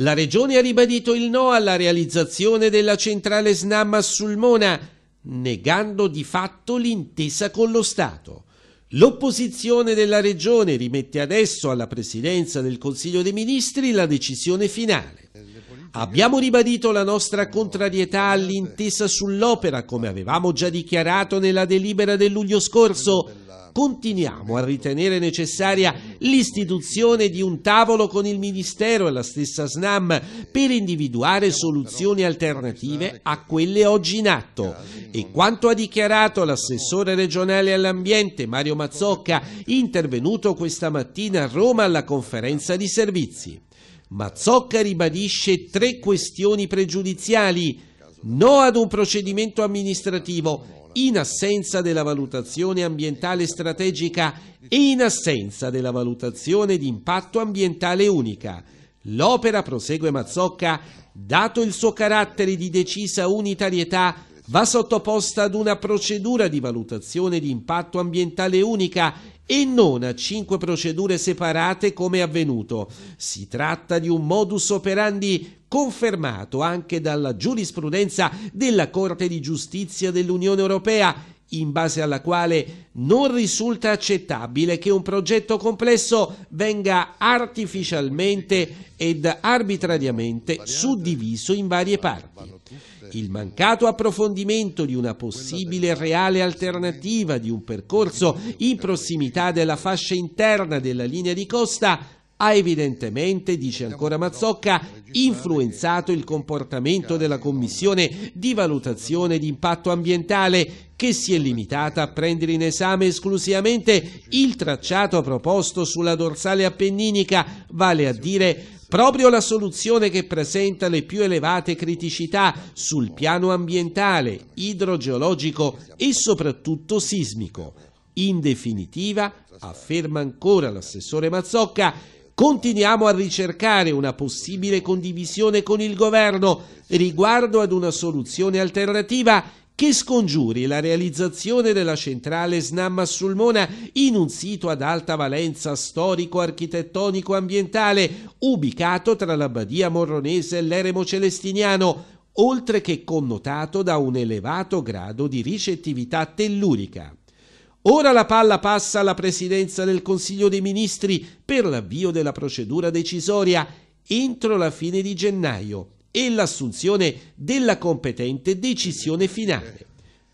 La regione ha ribadito il no alla realizzazione della centrale SNAM a Sulmona, negando di fatto l'intesa con lo Stato. L'opposizione della regione rimette adesso alla presidenza del Consiglio dei Ministri la decisione finale. Abbiamo ribadito la nostra contrarietà all'intesa sull'opera, come avevamo già dichiarato nella delibera del luglio scorso. Continuiamo a ritenere necessaria l'istituzione di un tavolo con il Ministero e la stessa SNAM per individuare soluzioni alternative a quelle oggi in atto. E quanto ha dichiarato l'assessore regionale all'ambiente Mario Mazzocca, intervenuto questa mattina a Roma alla conferenza di servizi. Mazzocca ribadisce tre questioni pregiudiziali. No ad un procedimento amministrativo in assenza della valutazione ambientale strategica e in assenza della valutazione di impatto ambientale unica. L'opera, prosegue Mazzocca, dato il suo carattere di decisa unitarietà, va sottoposta ad una procedura di valutazione di impatto ambientale unica e non a cinque procedure separate come è avvenuto. Si tratta di un modus operandi confermato anche dalla giurisprudenza della Corte di giustizia dell'Unione Europea in base alla quale non risulta accettabile che un progetto complesso venga artificialmente ed arbitrariamente suddiviso in varie parti. Il mancato approfondimento di una possibile reale alternativa di un percorso in prossimità della fascia interna della linea di costa ha evidentemente, dice ancora Mazzocca, influenzato il comportamento della Commissione di valutazione di impatto ambientale che si è limitata a prendere in esame esclusivamente il tracciato proposto sulla dorsale appenninica, vale a dire proprio la soluzione che presenta le più elevate criticità sul piano ambientale, idrogeologico e soprattutto sismico. In definitiva, afferma ancora l'assessore Mazzocca, Continuiamo a ricercare una possibile condivisione con il governo riguardo ad una soluzione alternativa che scongiuri la realizzazione della centrale Snam Sulmona in un sito ad alta valenza storico-architettonico-ambientale ubicato tra la Badia morronese e l'eremo celestiniano, oltre che connotato da un elevato grado di ricettività tellurica. Ora la palla passa alla Presidenza del Consiglio dei Ministri per l'avvio della procedura decisoria entro la fine di gennaio e l'assunzione della competente decisione finale.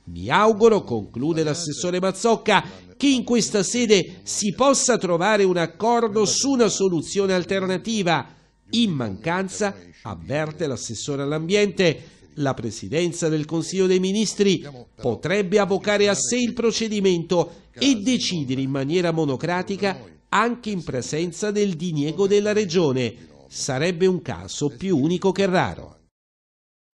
Mi auguro, conclude l'assessore Mazzocca, che in questa sede si possa trovare un accordo su una soluzione alternativa. In mancanza, avverte l'assessore all'ambiente, la Presidenza del Consiglio dei Ministri potrebbe avvocare a sé il procedimento e decidere in maniera monocratica anche in presenza del diniego della Regione. Sarebbe un caso più unico che raro.